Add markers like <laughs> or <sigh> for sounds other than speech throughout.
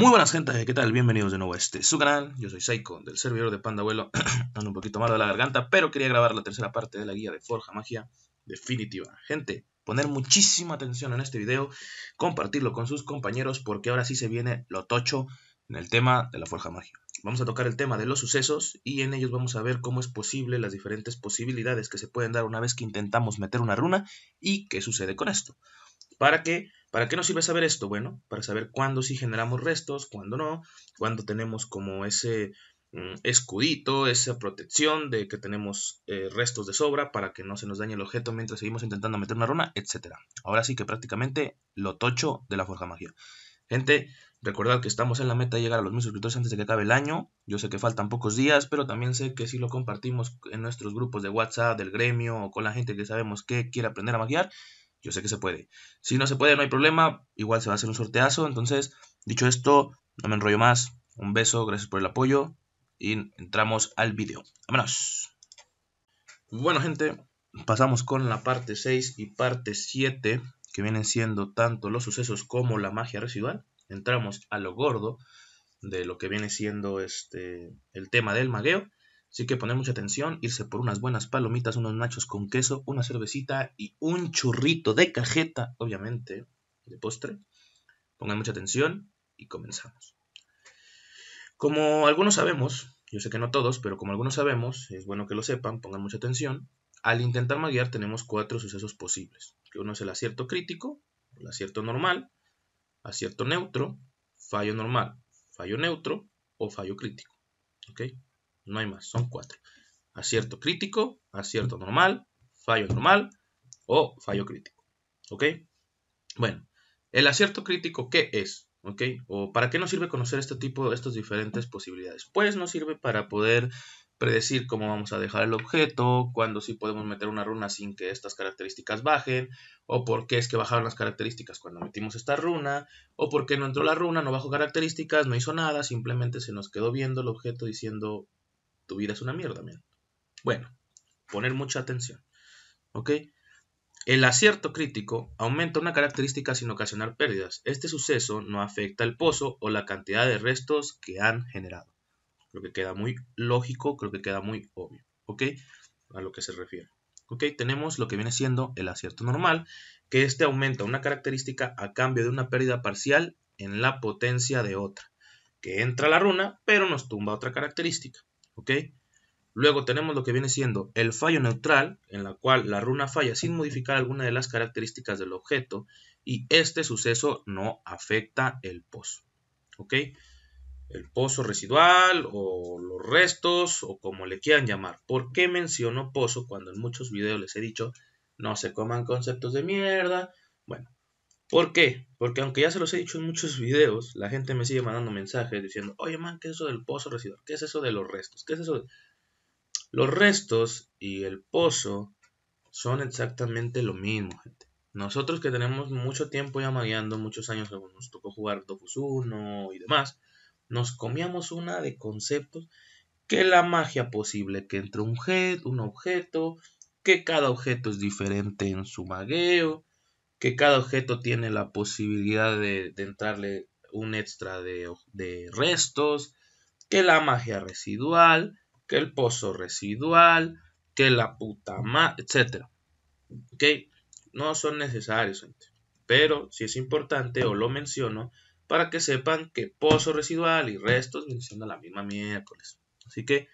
Muy buenas gente, ¿qué tal? Bienvenidos de nuevo a este su canal. Yo soy Seiko, del servidor de Panda Abuelo. <clears throat> Ando un poquito malo de la garganta, pero quería grabar la tercera parte de la guía de Forja Magia definitiva. Gente, poner muchísima atención en este video, compartirlo con sus compañeros, porque ahora sí se viene lo tocho en el tema de la Forja Magia. Vamos a tocar el tema de los sucesos y en ellos vamos a ver cómo es posible las diferentes posibilidades que se pueden dar una vez que intentamos meter una runa y qué sucede con esto. Para que ¿Para qué nos sirve saber esto? Bueno, para saber cuándo sí generamos restos, cuándo no, cuándo tenemos como ese mm, escudito, esa protección de que tenemos eh, restos de sobra para que no se nos dañe el objeto mientras seguimos intentando meter una runa, etc. Ahora sí que prácticamente lo tocho de la forja magia. Gente, recordad que estamos en la meta de llegar a los mil suscriptores antes de que acabe el año. Yo sé que faltan pocos días, pero también sé que si lo compartimos en nuestros grupos de WhatsApp, del gremio o con la gente que sabemos que quiere aprender a magiar, yo sé que se puede. Si no se puede, no hay problema. Igual se va a hacer un sorteazo. Entonces, dicho esto, no me enrollo más. Un beso, gracias por el apoyo. Y entramos al vídeo. Vámonos. Bueno, gente, pasamos con la parte 6 y parte 7, que vienen siendo tanto los sucesos como la magia residual. Entramos a lo gordo de lo que viene siendo este el tema del magueo. Así que poner mucha atención, irse por unas buenas palomitas, unos nachos con queso, una cervecita y un churrito de cajeta, obviamente, de postre. Pongan mucha atención y comenzamos. Como algunos sabemos, yo sé que no todos, pero como algunos sabemos, es bueno que lo sepan, pongan mucha atención. Al intentar maguear tenemos cuatro sucesos posibles, que uno es el acierto crítico, el acierto normal, acierto neutro, fallo normal, fallo neutro o fallo crítico. ¿ok? no hay más, son cuatro. Acierto crítico, acierto normal, fallo normal o fallo crítico. ¿Ok? Bueno, el acierto crítico, ¿qué es? ¿Ok? ¿O para qué nos sirve conocer este tipo, estas diferentes posibilidades? Pues nos sirve para poder predecir cómo vamos a dejar el objeto, cuándo sí podemos meter una runa sin que estas características bajen, o por qué es que bajaron las características cuando metimos esta runa, o por qué no entró la runa, no bajó características, no hizo nada, simplemente se nos quedó viendo el objeto diciendo tu vida es una mierda, miren. Bueno, poner mucha atención. ¿Ok? El acierto crítico aumenta una característica sin ocasionar pérdidas. Este suceso no afecta el pozo o la cantidad de restos que han generado. Creo que queda muy lógico, creo que queda muy obvio. ¿Ok? A lo que se refiere. ¿Ok? Tenemos lo que viene siendo el acierto normal, que este aumenta una característica a cambio de una pérdida parcial en la potencia de otra. Que entra la runa, pero nos tumba otra característica. Luego tenemos lo que viene siendo el fallo neutral, en la cual la runa falla sin modificar alguna de las características del objeto y este suceso no afecta el pozo. ¿Ok? El pozo residual o los restos o como le quieran llamar. ¿Por qué menciono pozo cuando en muchos videos les he dicho no se coman conceptos de mierda? Bueno, ¿Por qué? Porque aunque ya se los he dicho en muchos videos, la gente me sigue mandando mensajes diciendo, oye man, ¿qué es eso del pozo residual? ¿Qué es eso de los restos? ¿Qué es eso de... Los restos y el pozo son exactamente lo mismo, gente. Nosotros que tenemos mucho tiempo ya magueando, muchos años nos tocó jugar Dofus 1 y demás, nos comíamos una de conceptos que la magia posible, que entre un, jet, un objeto, que cada objeto es diferente en su magueo, que cada objeto tiene la posibilidad de, entrarle un extra de, restos, que la magia residual, que el pozo residual, que la puta ma, etc. ¿Ok? No son necesarios, Pero si es importante, o lo menciono, para que sepan que pozo residual y restos mencionan la misma miércoles. Así que,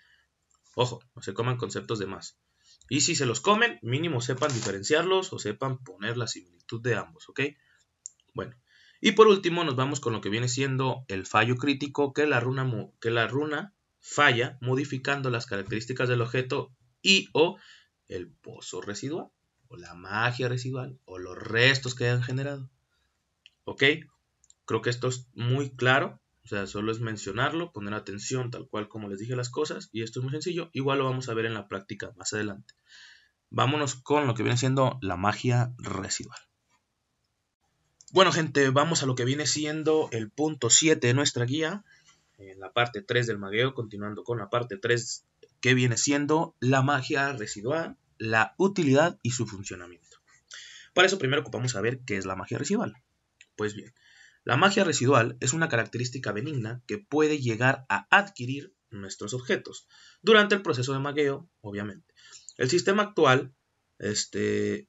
ojo, no se coman conceptos de más. Y si se los comen, mínimo sepan diferenciarlos o sepan ponerlas la de ambos, ¿ok? Bueno, y por último nos vamos con lo que viene siendo el fallo crítico que la runa, que la runa falla modificando las características del objeto y o el pozo residual, o la magia residual, o los restos que hayan generado. ¿Ok? Creo que esto es muy claro. O sea, solo es mencionarlo, poner atención tal cual como les dije las cosas. Y esto es muy sencillo. Igual lo vamos a ver en la práctica más adelante. Vámonos con lo que viene siendo la magia residual. Bueno, gente, vamos a lo que viene siendo el punto 7 de nuestra guía, en la parte 3 del magueo, continuando con la parte 3 que viene siendo la magia residual, la utilidad y su funcionamiento. Para eso primero ocupamos ver qué es la magia residual. Pues bien, la magia residual es una característica benigna que puede llegar a adquirir nuestros objetos durante el proceso de magueo, obviamente. El sistema actual este,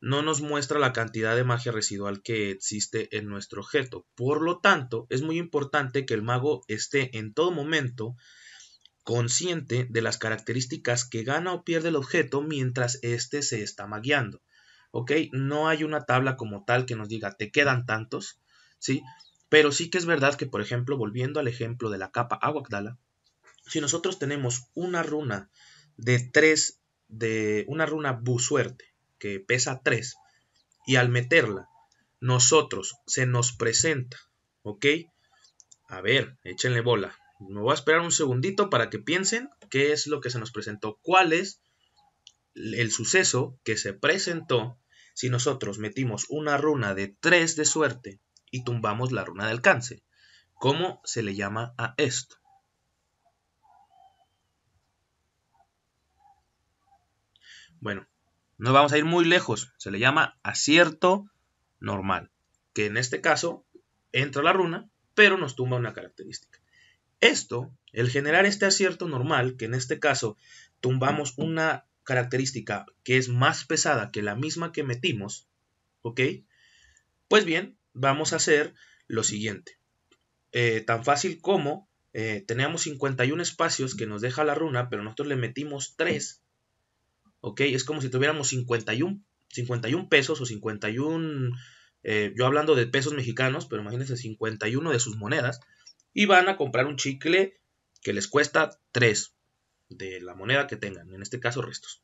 no nos muestra la cantidad de magia residual que existe en nuestro objeto. Por lo tanto, es muy importante que el mago esté en todo momento consciente de las características que gana o pierde el objeto mientras éste se está magueando. ¿Ok? No hay una tabla como tal que nos diga te quedan tantos, ¿sí? Pero sí que es verdad que, por ejemplo, volviendo al ejemplo de la capa Aguacdala, si nosotros tenemos una runa de tres, de una runa bu suerte, que pesa 3, y al meterla, nosotros se nos presenta, ¿ok? A ver, échenle bola. Me voy a esperar un segundito para que piensen qué es lo que se nos presentó, cuál es el suceso que se presentó si nosotros metimos una runa de 3 de suerte y tumbamos la runa de alcance. ¿Cómo se le llama a esto? Bueno, no vamos a ir muy lejos, se le llama acierto normal, que en este caso entra la runa, pero nos tumba una característica. Esto, el generar este acierto normal, que en este caso tumbamos una característica que es más pesada que la misma que metimos, ¿ok? Pues bien, vamos a hacer lo siguiente. Eh, tan fácil como eh, teníamos 51 espacios que nos deja la runa, pero nosotros le metimos 3 es como si tuviéramos 51, 51 pesos o 51, eh, yo hablando de pesos mexicanos, pero imagínense 51 de sus monedas, y van a comprar un chicle que les cuesta 3 de la moneda que tengan, en este caso restos,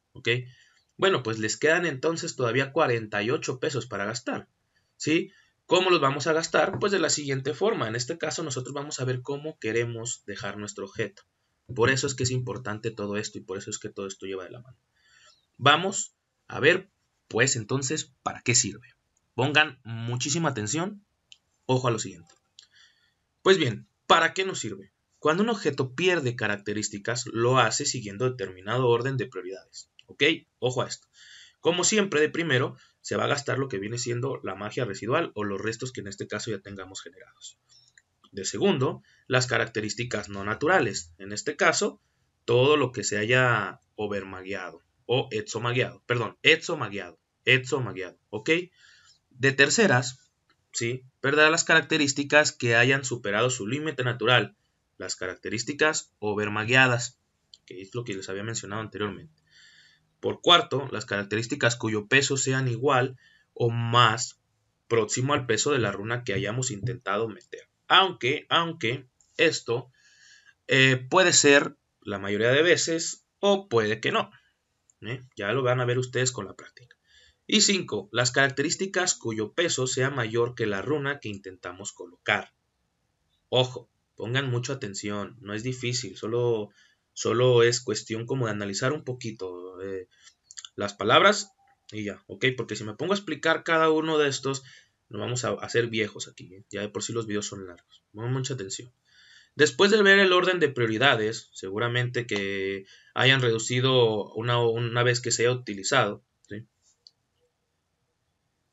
Bueno, pues les quedan entonces todavía 48 pesos para gastar, ¿sí? ¿Cómo los vamos a gastar? Pues de la siguiente forma. En este caso nosotros vamos a ver cómo queremos dejar nuestro objeto. Por eso es que es importante todo esto y por eso es que todo esto lleva de la mano. Vamos a ver, pues entonces, ¿para qué sirve? Pongan muchísima atención, ojo a lo siguiente. Pues bien, ¿para qué nos sirve? Cuando un objeto pierde características, lo hace siguiendo determinado orden de prioridades. ¿Ok? Ojo a esto. Como siempre, de primero, se va a gastar lo que viene siendo la magia residual o los restos que en este caso ya tengamos generados. De segundo, las características no naturales. En este caso, todo lo que se haya overmagueado o exomagueado. Perdón, exomagueado. Exomagueado, ¿ok? De terceras, ¿sí? Perderá las características que hayan superado su límite natural, las características overmagueadas, que es lo que les había mencionado anteriormente. Por cuarto, las características cuyo peso sean igual o más próximo al peso de la runa que hayamos intentado meter. Aunque, aunque esto eh, puede ser la mayoría de veces o puede que no. ¿eh? Ya lo van a ver ustedes con la práctica. Y 5. Las características cuyo peso sea mayor que la runa que intentamos colocar. Ojo, pongan mucha atención, no es difícil, solo, solo es cuestión como de analizar un poquito eh, las palabras y ya, ¿ok? Porque si me pongo a explicar cada uno de estos, nos vamos a hacer viejos aquí, ¿eh? ya de por sí los videos son largos. Pongan mucha atención. Después de ver el orden de prioridades, seguramente que hayan reducido una, vez que se ha utilizado,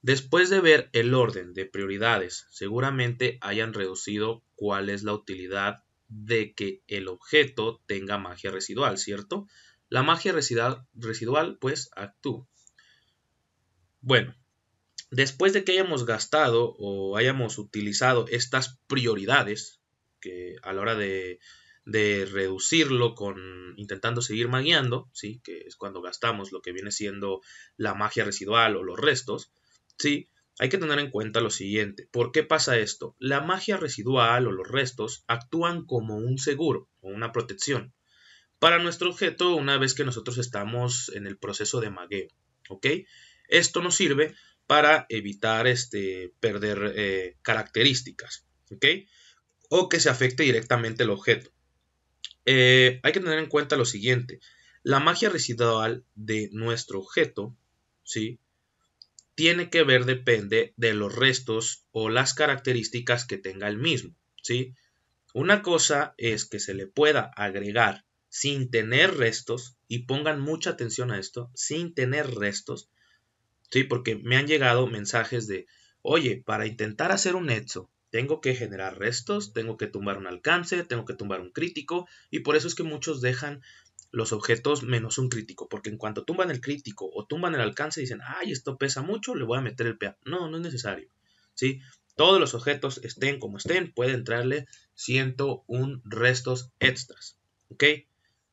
después de ver el orden de prioridades, seguramente hayan reducido cuál es la utilidad de que el objeto tenga magia residual, ¿cierto? La magia residual pues actúa. Bueno, después de que hayamos gastado o hayamos utilizado estas prioridades, que a la hora de, reducirlo con intentando seguir magueando, ¿sí? que es cuando gastamos lo que viene siendo la magia residual o los restos, ¿sí? hay que tener en cuenta lo siguiente. ¿Por qué pasa esto? La magia residual o los restos actúan como un seguro o una protección para nuestro objeto una vez que nosotros estamos en el proceso de magueo. ¿ok? Esto nos sirve para evitar este, perder eh, características. ¿ok? o que se afecte directamente el objeto. Eh, hay que tener en cuenta lo siguiente. La magia residual de nuestro objeto, ¿sí? Tiene que ver, depende de los restos o las características que tenga el mismo, ¿sí? Una cosa es que se le pueda agregar sin tener restos, y pongan mucha atención a esto, sin tener restos, ¿sí? Porque me han llegado mensajes de, oye, para intentar hacer un hecho tengo que generar restos, tengo que tumbar un alcance, tengo que tumbar un crítico, y por eso es que muchos dejan los objetos menos un crítico, porque en cuanto tumban el crítico o tumban el alcance, dicen, ay, esto pesa mucho, le voy a meter el PA. No, no es necesario. ¿sí? Todos los objetos, estén como estén, pueden entrarle 101 restos extras. ¿Ok?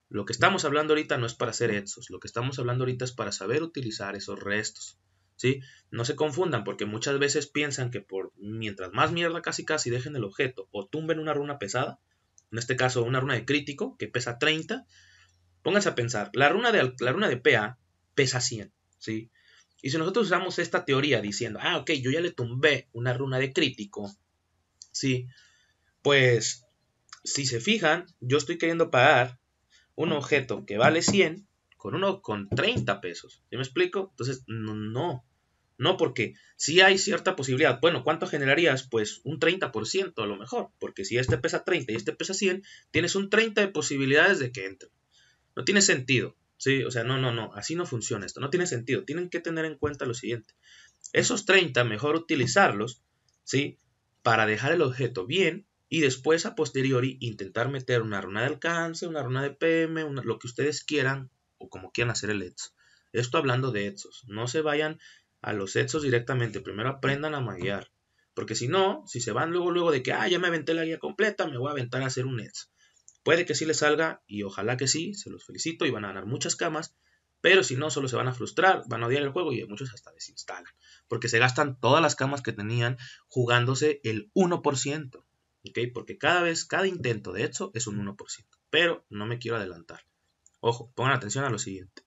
Lo que estamos hablando ahorita no es para hacer exos, lo que estamos hablando ahorita es para saber utilizar esos restos. ¿sí? No se confundan porque muchas veces piensan que por mientras más mierda casi casi dejen el objeto o tumben una runa pesada, en este caso una runa de crítico que pesa 30, pónganse a pensar, la runa de, la de PA pesa 100, ¿sí? Y si nosotros usamos esta teoría diciendo, ah, ok, yo ya le tumbé una runa de crítico, ¿sí? Pues, si se fijan, yo estoy queriendo pagar un objeto que vale 100 con uno con 30 pesos. ¿Sí me explico? Entonces, no, no. ¿no? Porque si hay cierta posibilidad. Bueno, ¿cuánto generarías? Pues un 30% a lo mejor, porque si este pesa 30 y este pesa 100, tienes un 30 de posibilidades de que entre. No tiene sentido, ¿sí? O sea, no, no, no, así no funciona esto, no tiene sentido. Tienen que tener en cuenta lo siguiente. Esos 30, mejor utilizarlos, ¿sí? Para dejar el objeto bien y después a posteriori intentar meter una runa de alcance, una runa de PM, lo que ustedes quieran o como quieran hacer el ETS. Esto hablando de ETSOS. No se vayan a los hechos directamente. Primero aprendan a maguear. Porque si no, si se van luego, luego de que, ah, ya me aventé la guía completa, me voy a aventar a hacer un ex. Puede que sí les salga y ojalá que sí, se los felicito y van a ganar muchas camas. Pero si no, solo se van a frustrar, van a odiar el juego y muchos hasta desinstalan. Porque se gastan todas las camas que tenían jugándose el 1%. ¿ok? Porque cada vez, cada intento de hecho es un 1%. Pero no me quiero adelantar. Ojo, pongan atención a lo siguiente.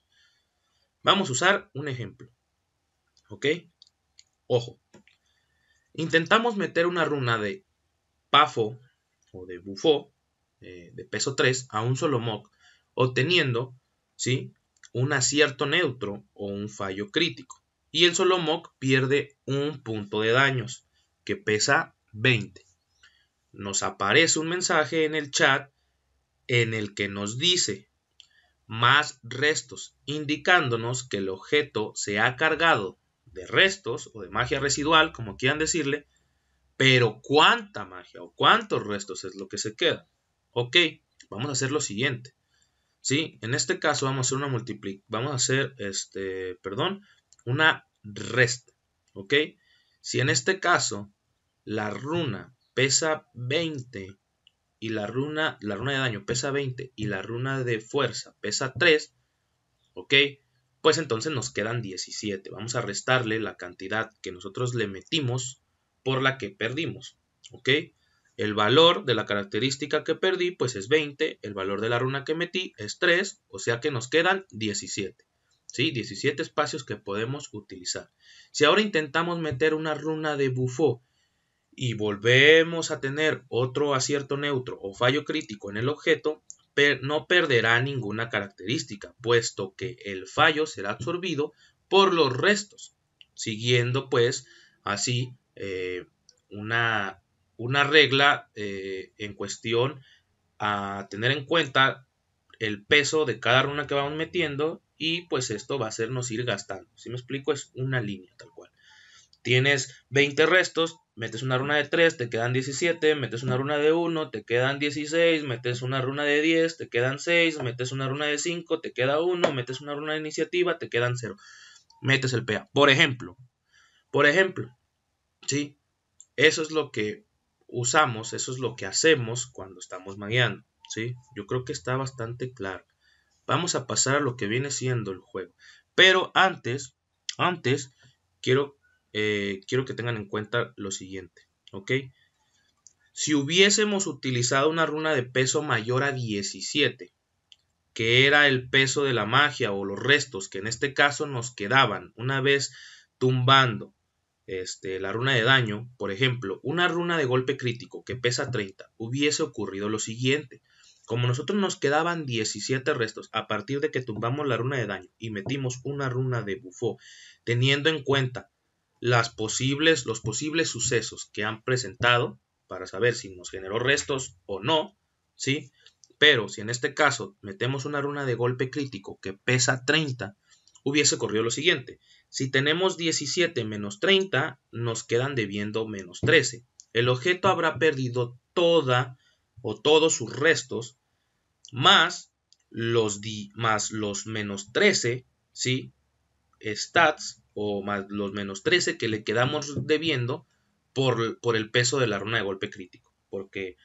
Vamos a usar un ejemplo. ¿Ok? Ojo. Intentamos meter una runa de Pafo o de Bufo eh, de peso 3 a un solo mock, obteniendo ¿sí? un acierto neutro o un fallo crítico. Y el solo mock pierde un punto de daños, que pesa 20. Nos aparece un mensaje en el chat en el que nos dice más restos, indicándonos que el objeto se ha cargado de restos o de magia residual, como quieran decirle, pero cuánta magia o cuántos restos es lo que se queda. Ok, vamos a hacer lo siguiente. si En este caso vamos a hacer una multiplic, vamos a hacer, este, perdón, una resta, ¿ok? Si en este caso la runa pesa 20 y la runa, la runa de daño pesa 20 y la runa de fuerza pesa 3, ¿ok? pues entonces nos quedan 17. Vamos a restarle la cantidad que nosotros le metimos por la que perdimos. ¿Ok? El valor de la característica que perdí, pues es 20. El valor de la runa que metí es 3. O sea que nos quedan 17. 17 espacios que podemos utilizar. Si ahora intentamos meter una runa de bufó y volvemos a tener otro acierto neutro o fallo crítico en el objeto, no perderá ninguna característica, puesto que el fallo será absorbido por los restos, siguiendo pues así eh, una, una, regla eh, en cuestión a tener en cuenta el peso de cada runa que vamos metiendo y pues esto va a hacernos ir gastando. Si me explico, es una línea tal cual. Tienes 20 restos, metes una runa de 3, te quedan 17, metes una runa de 1, te quedan 16, metes una runa de 10, te quedan 6, metes una runa de 5, te queda 1, metes una runa de iniciativa, te quedan 0. Metes el PA. Por ejemplo, por ejemplo, ¿sí? Eso es lo que usamos, eso es lo que hacemos cuando estamos magueando, ¿sí? Yo creo que está bastante claro. Vamos a pasar a lo que viene siendo el juego. Pero antes, antes, quiero eh, quiero que tengan en cuenta lo siguiente, ¿ok? Si hubiésemos utilizado una runa de peso mayor a 17, que era el peso de la magia o los restos que en este caso nos quedaban una vez tumbando este, la runa de daño, por ejemplo, una runa de golpe crítico que pesa 30, hubiese ocurrido lo siguiente. Como nosotros nos quedaban 17 restos a partir de que tumbamos la runa de daño y metimos una runa de bufó, teniendo en cuenta las posibles, los posibles sucesos que han presentado para saber si nos generó restos o no, ¿sí? Pero si en este caso metemos una runa de golpe crítico que pesa 30, hubiese corrido lo siguiente. Si tenemos 17 menos 30, nos quedan debiendo menos 13. El objeto habrá perdido toda o todos sus restos más los, más los menos 13, ¿sí? Stats o más los menos 13 que le quedamos debiendo por, por el peso de la runa de golpe crítico. Porque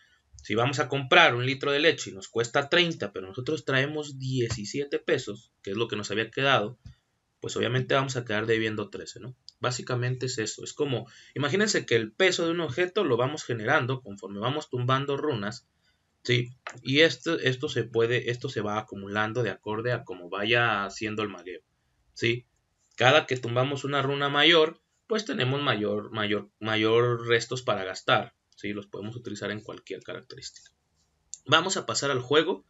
si vamos a comprar un litro de leche y nos cuesta 30, pero nosotros traemos 17 pesos, que es lo que nos había quedado, pues obviamente vamos a quedar debiendo 13, ¿no? Básicamente es eso, es como, imagínense que el peso de un objeto lo vamos generando conforme vamos tumbando runas, ¿sí? Y esto, esto se puede, esto se va acumulando de acorde a cómo vaya haciendo el magueo, ¿sí? Cada que tumbamos una runa mayor, pues tenemos mayor, mayor, mayor restos para gastar. ¿sí? Los podemos utilizar en cualquier característica. Vamos a pasar al juego.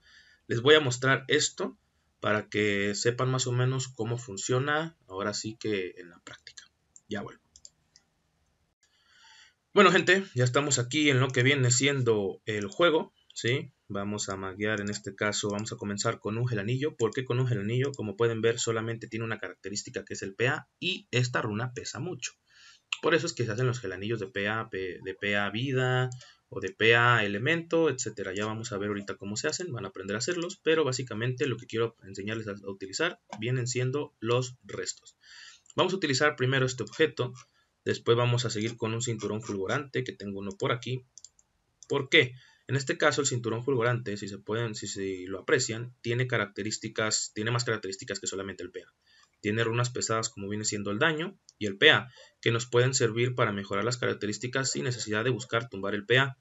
Les voy a mostrar esto para que sepan más o menos cómo funciona. Ahora sí que en la práctica. Ya vuelvo. Bueno gente, ya estamos aquí en lo que viene siendo el juego. ¿sí? vamos a maguear en este caso vamos a comenzar con un gelanillo porque con un gelanillo como pueden ver solamente tiene una característica que es el PA y esta runa pesa mucho por eso es que se hacen los gelanillos de PA de PA vida o de PA elemento etcétera ya vamos a ver ahorita cómo se hacen van a aprender a hacerlos pero básicamente lo que quiero enseñarles a utilizar vienen siendo los restos vamos a utilizar primero este objeto después vamos a seguir con un cinturón fulgurante que tengo uno por aquí ¿por qué? En este caso, el cinturón fulgurante, si se pueden, si, si lo aprecian, tiene características, tiene más características que solamente el PA. Tiene runas pesadas como viene siendo el daño y el PA, que nos pueden servir para mejorar las características sin necesidad de buscar tumbar el PA.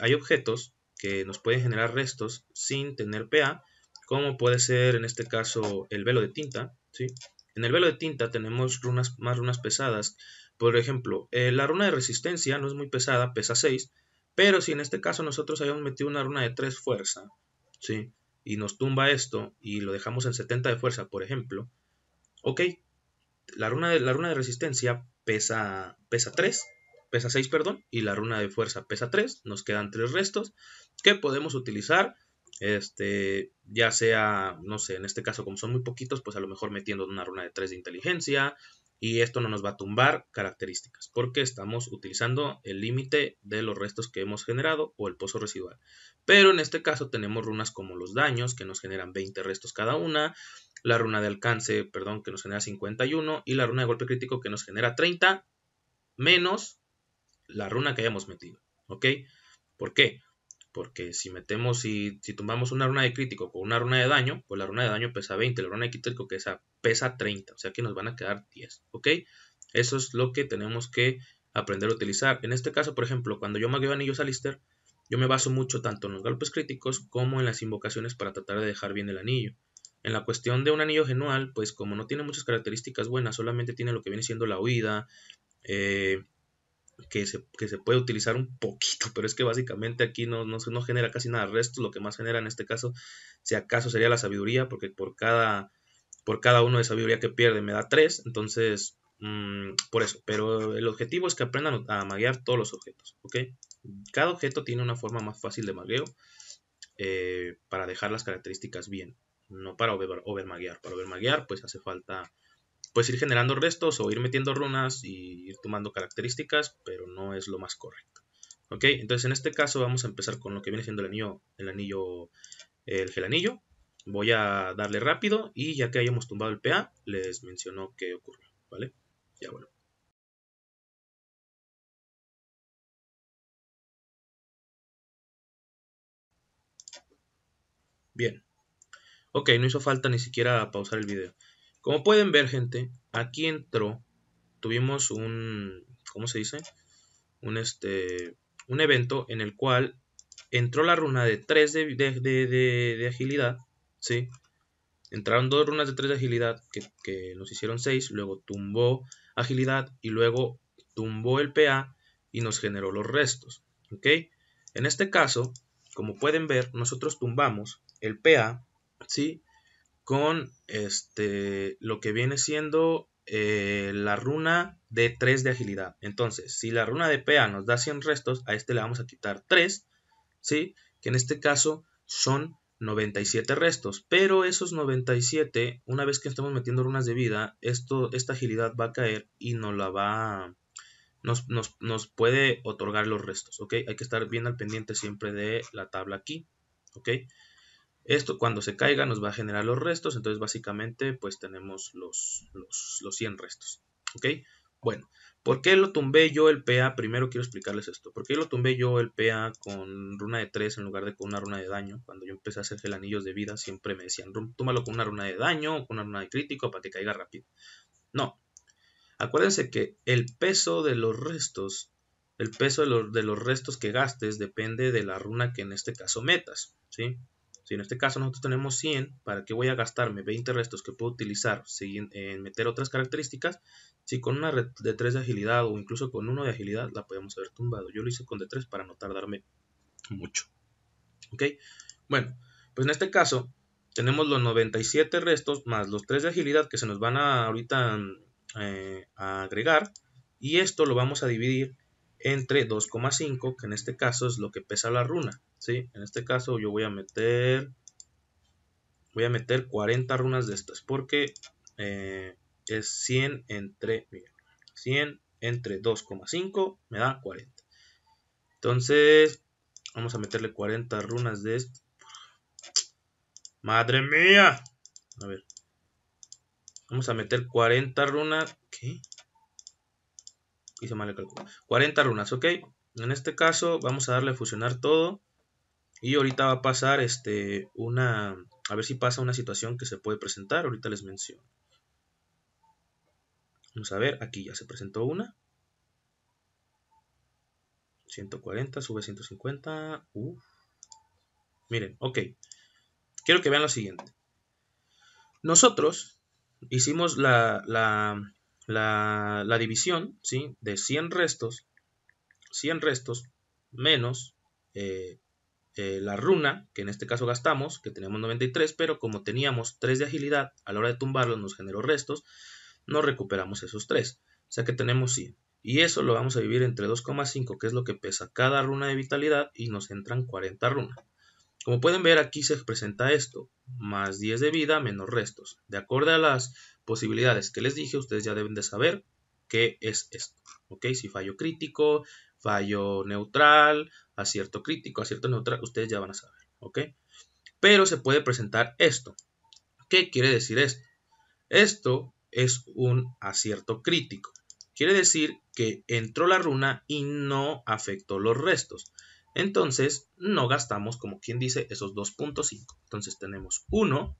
hay objetos que nos pueden generar restos sin tener PA, como puede ser en este caso el velo de tinta. En el velo de tinta tenemos runas, más runas pesadas. Por ejemplo, eh, la runa de resistencia no es muy pesada, pesa 6, pero si en este caso nosotros habíamos metido una runa de 3 fuerza, ¿sí? Y nos tumba esto y lo dejamos en 70 de fuerza, por ejemplo. Ok, la runa de, la runa de resistencia pesa, pesa 3, pesa 6, perdón, y la runa de fuerza pesa 3, nos quedan 3 restos que podemos utilizar, este, ya sea, no sé, en este caso como son muy poquitos, pues a lo mejor metiendo una runa de 3 de inteligencia, y esto no nos va a tumbar características porque estamos utilizando el límite de los restos que hemos generado o el pozo residual. Pero en este caso tenemos runas como los daños que nos generan 20 restos cada una, la runa de alcance, perdón, que nos genera 51 y la runa de golpe crítico que nos genera 30 menos la runa que hayamos metido, ¿ok? ¿Por qué? Porque si metemos, si, si tumbamos una runa de crítico con una runa de daño, pues la runa de daño pesa 20, la runa de crítico que pesa 30, o sea que nos van a quedar 10, ¿ok? Eso es lo que tenemos que aprender a utilizar. En este caso, por ejemplo, cuando yo magueo anillos a yo me baso mucho tanto en los golpes críticos como en las invocaciones para tratar de dejar bien el anillo. En la cuestión de un anillo genual, pues como no tiene muchas características buenas, solamente tiene lo que viene siendo la huida, eh, que se, puede utilizar un poquito, pero es que básicamente aquí no, no, no genera casi nada resto, lo que más genera en este caso, si acaso sería la sabiduría, porque por cada, por cada uno de sabiduría que pierde me da 3, entonces mm, por eso, pero el objetivo es que aprendan a maguear todos los objetos, ¿ok? Cada objeto tiene una forma más fácil de magueo eh, para dejar las características bien, no para over, overmaguear, para overmaguear pues hace falta Puedes ir generando restos o ir metiendo runas y ir tomando características, pero no es lo más correcto. ¿Ok? Entonces en este caso vamos a empezar con lo que viene siendo el anillo, el anillo, el gelanillo. Voy a darle rápido y ya que hayamos tumbado el PA, les menciono qué ocurre, ¿vale? Ya bueno. Bien. Ok, no hizo falta ni siquiera pausar el video. Como pueden ver, gente, aquí entró, tuvimos un, ¿cómo se dice? Un, este, un evento en el cual entró la runa de 3 de, agilidad, ¿sí? Entraron dos runas de 3 de agilidad que, que nos hicieron 6, luego tumbó agilidad y luego tumbó el PA y nos generó los restos, ¿ok? En este caso, como pueden ver, nosotros tumbamos el PA, ¿sí? con este, lo que viene siendo eh, la runa de 3 de agilidad. Entonces, si la runa de PA nos da 100 restos, a este le vamos a quitar 3, ¿sí? Que en este caso son 97 restos. Pero esos 97, una vez que estamos metiendo runas de vida, esto, esta agilidad va a caer y nos la va nos, nos puede otorgar los restos, ¿ok? Hay que estar bien al pendiente siempre de la tabla aquí, ¿ok? Esto cuando se caiga nos va a generar los restos, entonces básicamente pues tenemos los, los, 100 restos. ¿Ok? Bueno, ¿por qué lo tumbé yo el PA? Primero quiero explicarles esto. ¿Por qué lo tumbé yo el PA con runa de 3 en lugar de con una runa de daño? Cuando yo empecé a hacer el de vida siempre me decían, tómalo con una runa de daño o con una runa de crítico para que caiga rápido. No. Acuérdense que el peso de los restos, el peso de los, de los restos que gastes depende de la runa que en este caso metas, ¿sí? Si en este caso nosotros tenemos 100, ¿para qué voy a gastarme 20 restos que puedo utilizar en meter otras características? Si con una red de 3 de agilidad o incluso con 1 de agilidad la podemos haber tumbado. Yo lo hice con de 3 para no tardarme mucho. ¿Ok? Bueno, pues en este caso tenemos los 97 restos más los 3 de agilidad que se nos van a ahorita eh, a agregar. Y esto lo vamos a dividir entre 2,5, que en este caso es lo que pesa la runa, ¿sí? En este caso yo voy a meter, voy a meter 40 runas de estas, porque eh, es 100 entre, 100 entre 2,5 me da 40. Entonces, vamos a meterle 40 runas de esto. ¡Madre mía! A ver. Vamos a meter 40 runas. ¿Qué? Hice mal el cálculo. 40 runas, ok. En este caso vamos a darle a fusionar todo. Y ahorita va a pasar este, una... A ver si pasa una situación que se puede presentar. Ahorita les menciono. Vamos a ver, aquí ya se presentó una. 140, sube 150. Miren, ok. Quiero que vean lo siguiente. Nosotros hicimos la, la, la, división de 100 restos, 100 restos menos eh, eh, la runa, que en este caso gastamos, que tenemos 93, pero como teníamos 3 de agilidad, a la hora de tumbarlo nos generó restos, no recuperamos esos 3. O sea que tenemos 100. Y eso lo vamos a vivir entre 2,5, que es lo que pesa cada runa de vitalidad, y nos entran 40 runas. Como pueden ver aquí se presenta esto, más 10 de vida menos restos. De acuerdo a las posibilidades que les dije, ustedes ya deben de saber qué es esto. ¿Ok? Si fallo crítico, fallo neutral, acierto crítico, acierto neutral, ustedes ya van a saber. ¿Ok? Pero se puede presentar esto. ¿Qué quiere decir esto? Esto es un acierto crítico. Quiere decir que entró la runa y no afectó los restos. Entonces, no gastamos, como quien dice, esos 2.5. Entonces tenemos uno.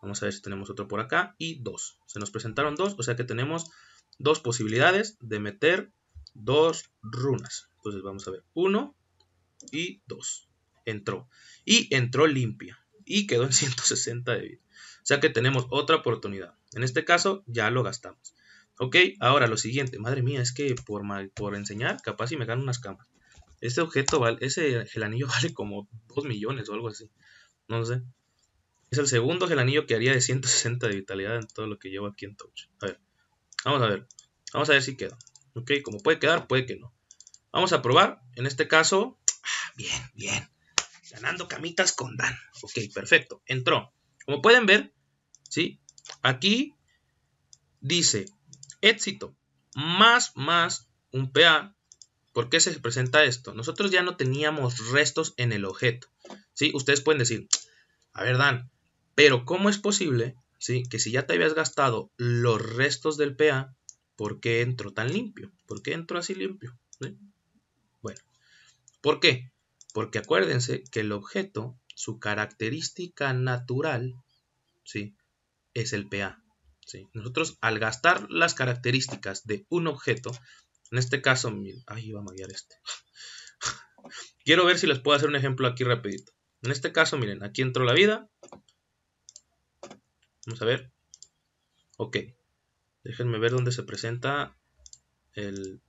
vamos a ver si tenemos otro por acá, y dos. Se nos presentaron dos. o sea que tenemos dos posibilidades de meter dos runas. Entonces vamos a ver, 1 y 2. Entró. Y entró limpia. Y quedó en 160 <laughs> de vida. O sea que tenemos otra oportunidad. En este caso, ya lo gastamos. Ok, ahora lo siguiente. Madre mía, es que por, por enseñar, capaz si me ganan unas camas. Este objeto vale, ese el <laughs> vale como 2 millones o algo así. No sé. Es el segundo gelanillo que haría de 160 de vitalidad en todo lo que llevo aquí en Touch. A ver. Vamos a ver. Vamos a ver si queda. Ok, como puede quedar, puede que no. Vamos a probar. En este caso. Ah, bien, bien. Ganando camitas con Dan. Ok, perfecto. Entró. Como pueden ver, ¿sí? Aquí dice éxito. Más, más un PA ¿Por qué se presenta esto? Nosotros ya no teníamos restos en el objeto. ¿sí? Ustedes pueden decir, a ver, Dan, pero ¿cómo es posible ¿sí? que si ya te habías gastado los restos del PA, ¿por qué entró tan limpio? ¿Por qué entró así limpio? Bueno, ¿por qué? Porque acuérdense que el objeto, su característica natural, ¿sí? es el PA. ¿sí? Nosotros al gastar las características de un objeto, en este caso, ahí va a maguear este. <laughs> Quiero ver si les puedo hacer un ejemplo aquí rapidito. En este caso, miren, aquí entró la vida. Vamos a ver. Ok. Déjenme ver dónde se presenta el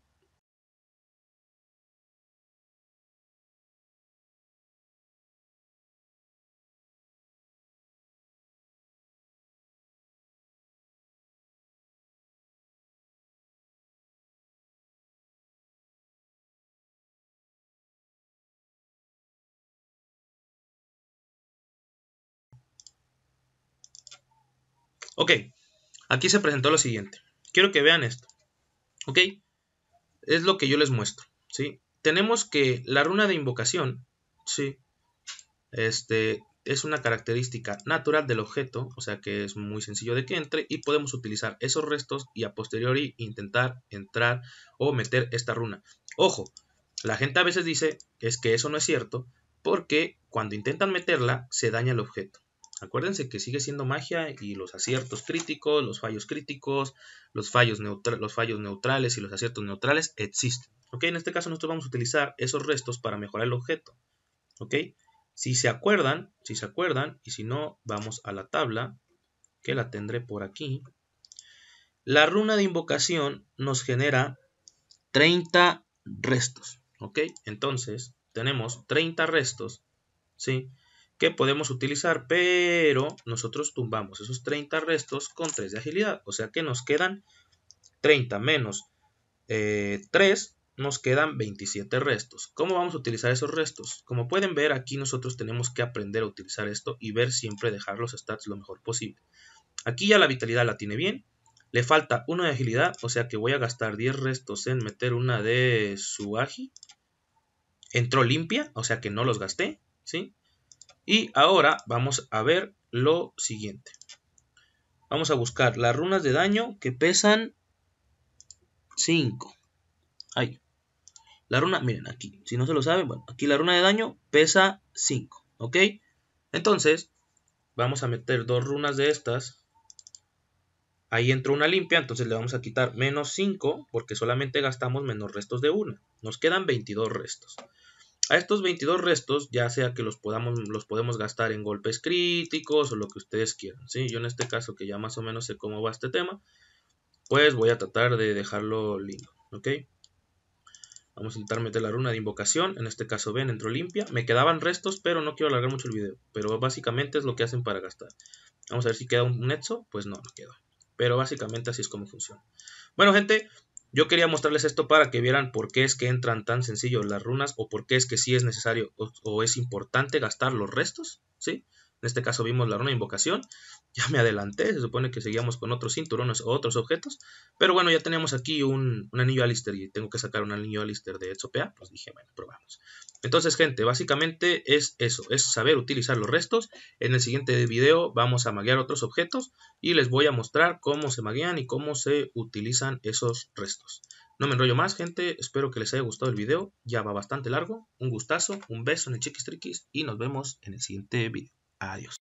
Ok, aquí se presentó lo siguiente. Quiero que vean esto. Ok, es lo que yo les muestro. ¿sí? Tenemos que la runa de invocación, ¿sí? este, es una característica natural del objeto, o sea que es muy sencillo de que entre y podemos utilizar esos restos y a posteriori intentar entrar o meter esta runa. Ojo, la gente a veces dice es que eso no es cierto porque cuando intentan meterla se daña el objeto. Acuérdense que sigue siendo magia y los aciertos críticos, los fallos críticos, los fallos, los fallos neutrales y los aciertos neutrales existen. ¿Ok? En este caso nosotros vamos a utilizar esos restos para mejorar el objeto. ¿Ok? Si se acuerdan, si se acuerdan, y si no, vamos a la tabla, que la tendré por aquí. La runa de invocación nos genera 30 restos. ¿Ok? Entonces, tenemos 30 restos, ¿sí? que podemos utilizar, pero nosotros tumbamos esos 30 restos con 3 de agilidad, o sea que nos quedan 30 menos 3, eh, nos quedan 27 restos. ¿Cómo vamos a utilizar esos restos? Como pueden ver, aquí nosotros tenemos que aprender a utilizar esto y ver siempre dejar los stats lo mejor posible. Aquí ya la vitalidad la tiene bien. Le falta uno de agilidad, o sea que voy a gastar 10 restos en meter una de su agi. Entró limpia, o sea que no los gasté, ¿sí? Y ahora vamos a ver lo siguiente. Vamos a buscar las runas de daño que pesan 5. Ahí. La runa, miren aquí, si no se lo saben, bueno, aquí la runa de daño pesa 5, ¿ok? Entonces, vamos a meter dos runas de estas. Ahí entró una limpia, entonces le vamos a quitar menos 5 porque solamente gastamos menos restos de una. Nos quedan 22 restos. A estos 22 restos, ya sea que los, podamos, los podemos gastar en golpes críticos o lo que ustedes quieran, ¿sí? Yo en este caso, que ya más o menos sé cómo va este tema, pues voy a tratar de dejarlo lindo, Vamos a intentar meter la runa de invocación, en este caso ven, entró limpia. Me quedaban restos, pero no quiero alargar mucho el video, pero básicamente es lo que hacen para gastar. Vamos a ver si queda un nexo. pues no, no queda Pero básicamente así es como funciona. Bueno, gente, yo quería mostrarles esto para que vieran por qué es que entran tan sencillo las runas o por qué es que sí es necesario o, es importante gastar los restos, ¿sí? sí en este caso vimos la runa invocación. Ya me adelanté, se supone que seguíamos con otros cinturones o otros objetos. Pero bueno, ya teníamos aquí un, anillo Alistair y tengo que sacar un anillo Alistair de Etsopea. Pues dije, bueno, probamos. Entonces, gente, básicamente es eso, es saber utilizar los restos. En el siguiente video vamos a maguear otros objetos y les voy a mostrar cómo se maguean y cómo se utilizan esos restos. No me enrollo más, gente. Espero que les haya gustado el video. Ya va bastante largo. Un gustazo, un beso en el chiquis triquis y nos vemos en el siguiente video adiós